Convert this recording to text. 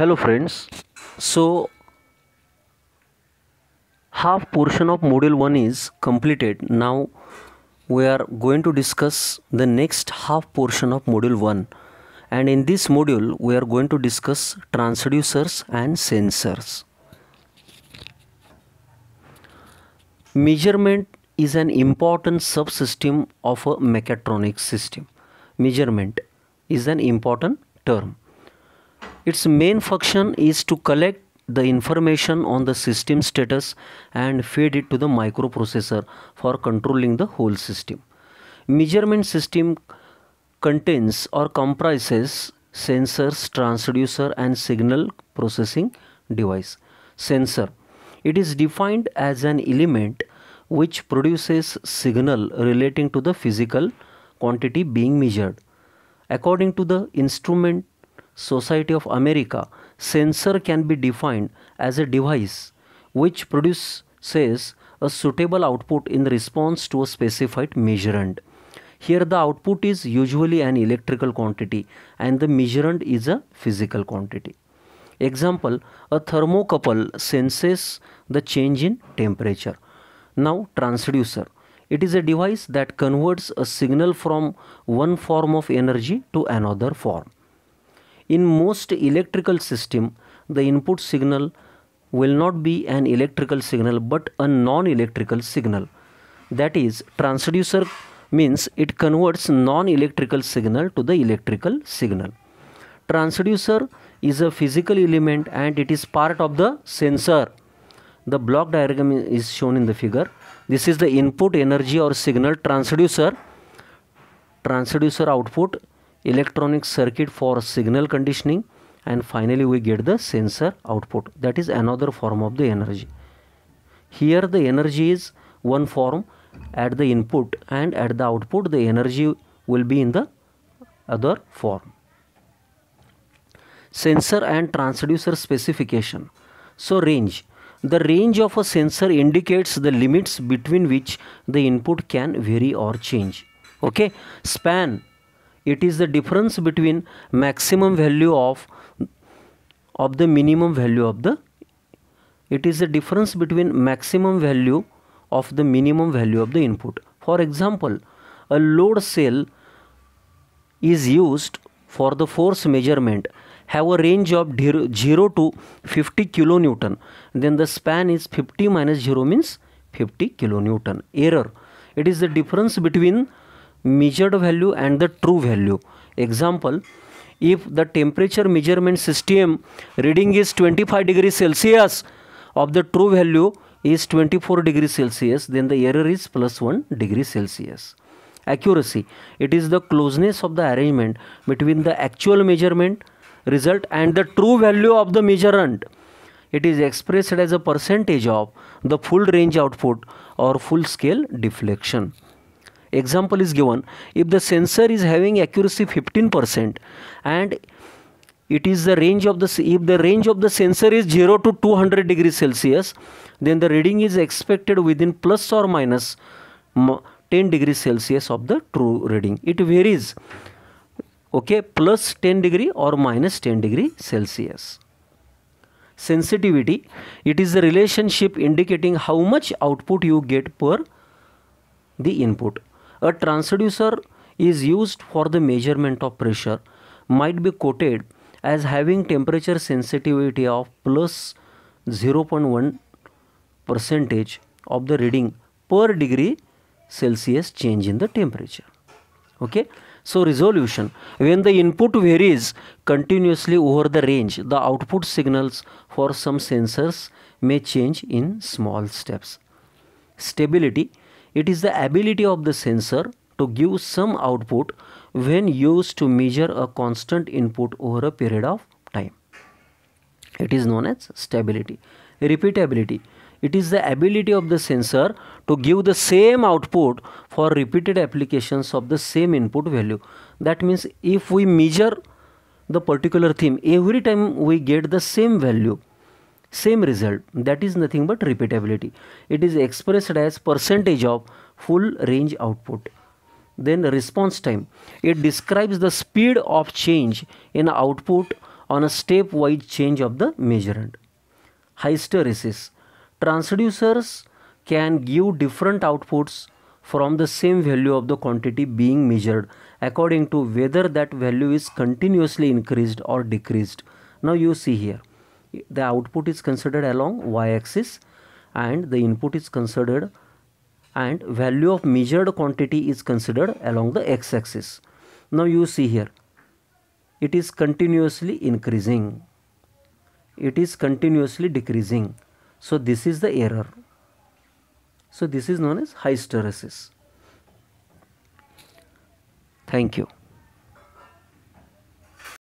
hello friends so half portion of module 1 is completed now we are going to discuss the next half portion of module 1 and in this module we are going to discuss transducers and sensors measurement is an important subsystem of a mechatronics system measurement is an important term its main function is to collect the information on the system status and feed it to the microprocessor for controlling the whole system. Measurement system contains or comprises sensors, transducer and signal processing device. Sensor. It is defined as an element which produces signal relating to the physical quantity being measured. According to the instrument Society of America, sensor can be defined as a device which produces a suitable output in response to a specified measurand. Here the output is usually an electrical quantity and the measurand is a physical quantity. Example, a thermocouple senses the change in temperature. Now transducer. It is a device that converts a signal from one form of energy to another form. In most electrical system, the input signal will not be an electrical signal but a non-electrical signal. That is, transducer means it converts non-electrical signal to the electrical signal. Transducer is a physical element and it is part of the sensor. The block diagram is shown in the figure. This is the input energy or signal transducer. Transducer output electronic circuit for signal conditioning and finally we get the sensor output that is another form of the energy here the energy is one form at the input and at the output the energy will be in the other form sensor and transducer specification so range the range of a sensor indicates the limits between which the input can vary or change okay span it is the difference between maximum value of of the minimum value of the it is the difference between maximum value of the minimum value of the input for example a load cell is used for the force measurement have a range of 0 to 50 kilonewton then the span is 50 minus 0 means 50 kilonewton error it is the difference between measured value and the true value example if the temperature measurement system reading is 25 degrees celsius of the true value is 24 degrees celsius then the error is plus 1 degree celsius accuracy it is the closeness of the arrangement between the actual measurement result and the true value of the measurement. it is expressed as a percentage of the full range output or full scale deflection Example is given if the sensor is having accuracy 15% and it is the range of the if the range of the sensor is 0 to 200 degrees celsius then the reading is expected within plus or minus 10 degrees celsius of the true reading it varies okay plus 10 degree or minus 10 degree celsius sensitivity it is the relationship indicating how much output you get per the input a transducer is used for the measurement of pressure, might be quoted as having temperature sensitivity of plus 0.1 percentage of the reading per degree Celsius change in the temperature. Okay. So resolution, when the input varies continuously over the range, the output signals for some sensors may change in small steps. Stability, it is the ability of the sensor to give some output when used to measure a constant input over a period of time. It is known as stability. Repeatability. It is the ability of the sensor to give the same output for repeated applications of the same input value. That means if we measure the particular theme every time we get the same value same result that is nothing but repeatability it is expressed as percentage of full range output then response time it describes the speed of change in output on a stepwise change of the measurand hysteresis transducers can give different outputs from the same value of the quantity being measured according to whether that value is continuously increased or decreased now you see here the output is considered along y-axis and the input is considered and value of measured quantity is considered along the x-axis. Now you see here it is continuously increasing it is continuously decreasing so this is the error so this is known as hysteresis thank you